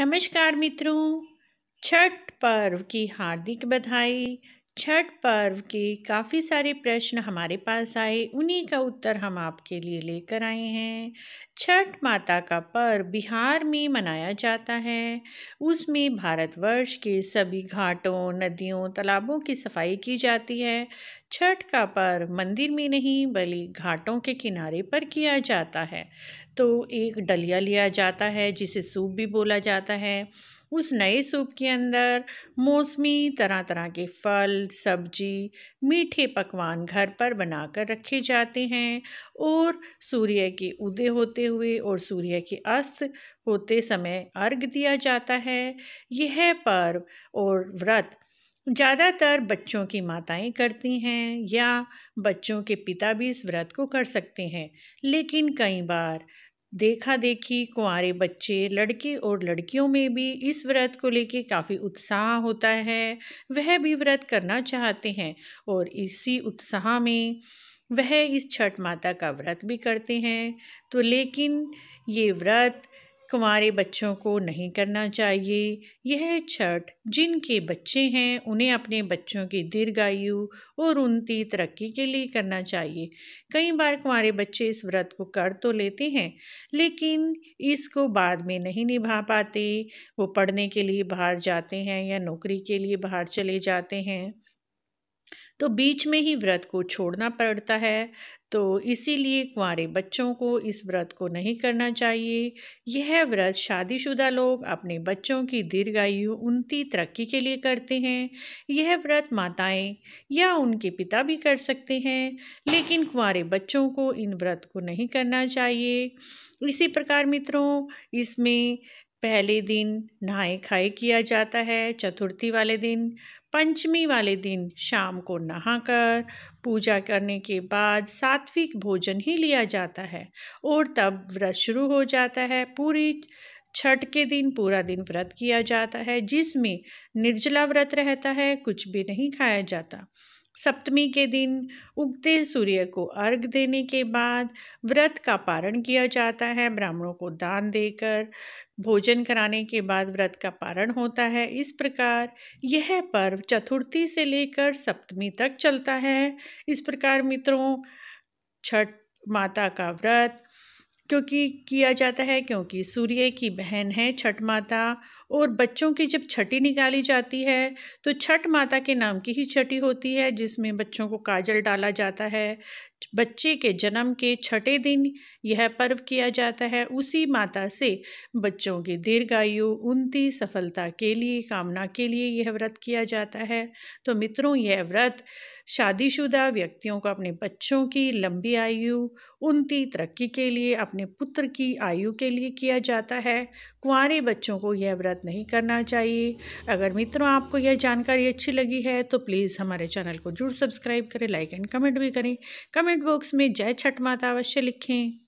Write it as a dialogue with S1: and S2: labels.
S1: नमस्कार मित्रों छठ पर्व की हार्दिक बधाई छठ पर्व के काफ़ी सारे प्रश्न हमारे पास आए उन्हीं का उत्तर हम आपके लिए लेकर आए हैं छठ माता का पर्व बिहार में मनाया जाता है उसमें भारतवर्ष के सभी घाटों नदियों तालाबों की सफाई की जाती है छठ का पर्व मंदिर में नहीं बल्कि घाटों के किनारे पर किया जाता है तो एक डलिया लिया जाता है जिसे सूप भी बोला जाता है उस नए सूप के अंदर मौसमी तरह तरह के फल सब्जी मीठे पकवान घर पर बनाकर रखे जाते हैं और सूर्य के उदय होते हुए और सूर्य के अस्त होते समय अर्घ दिया जाता है यह पर्व और व्रत ज़्यादातर बच्चों की माताएं करती हैं या बच्चों के पिता भी इस व्रत को कर सकते हैं लेकिन कई बार देखा देखी कुंवारे बच्चे लड़के और लड़कियों में भी इस व्रत को लेके काफ़ी उत्साह होता है वह भी व्रत करना चाहते हैं और इसी उत्साह में वह इस छठ माता का व्रत भी करते हैं तो लेकिन ये व्रत कुमारे बच्चों को नहीं करना चाहिए यह छठ जिनके बच्चे हैं उन्हें अपने बच्चों की दीर्घायु और उन्नति तरक्की के लिए करना चाहिए कई बार कुमारे बच्चे इस व्रत को कर तो लेते हैं लेकिन इसको बाद में नहीं निभा पाते वो पढ़ने के लिए बाहर जाते हैं या नौकरी के लिए बाहर चले जाते हैं तो बीच में ही व्रत को छोड़ना पड़ता है तो इसीलिए कुंवारे बच्चों को इस व्रत को नहीं करना चाहिए यह व्रत शादीशुदा लोग अपने बच्चों की दीर्घायु उन्नति तरक्की के लिए करते हैं यह व्रत माताएं या उनके पिता भी कर सकते हैं लेकिन कुंवारे बच्चों को इन व्रत को नहीं करना चाहिए इसी प्रकार मित्रों इसमें पहले दिन नहाए खाए किया जाता है चतुर्थी वाले दिन पंचमी वाले दिन शाम को नहाकर पूजा करने के बाद सात्विक भोजन ही लिया जाता है और तब व्रत शुरू हो जाता है पूरी छठ के दिन पूरा दिन व्रत किया जाता है जिसमें निर्जला व्रत रहता है कुछ भी नहीं खाया जाता सप्तमी के दिन उगते सूर्य को अर्घ देने के बाद व्रत का पारण किया जाता है ब्राह्मणों को दान देकर भोजन कराने के बाद व्रत का पारण होता है इस प्रकार यह पर्व चतुर्थी से लेकर सप्तमी तक चलता है इस प्रकार मित्रों छठ माता का व्रत क्योंकि किया जाता है क्योंकि सूर्य की बहन है छठ माता और बच्चों की जब छठी निकाली जाती है तो छठ माता के नाम की ही छठी होती है जिसमें बच्चों को काजल डाला जाता है बच्चे के जन्म के छठे दिन यह पर्व किया जाता है उसी माता से बच्चों की दीर्घायु उन्नति सफलता के लिए कामना के लिए यह व्रत किया जाता है तो मित्रों यह व्रत शादीशुदा व्यक्तियों को अपने बच्चों की लंबी आयु उन्नति तरक्की के लिए अपने पुत्र की आयु के लिए किया जाता है कुंवारी बच्चों को यह व्रत नहीं करना चाहिए अगर मित्रों आपको यह जानकारी अच्छी लगी है तो प्लीज़ हमारे चैनल को जरूर सब्सक्राइब करें लाइक एंड कमेंट भी करें कमेंट बॉक्स में जय छठ माता अवश्य लिखें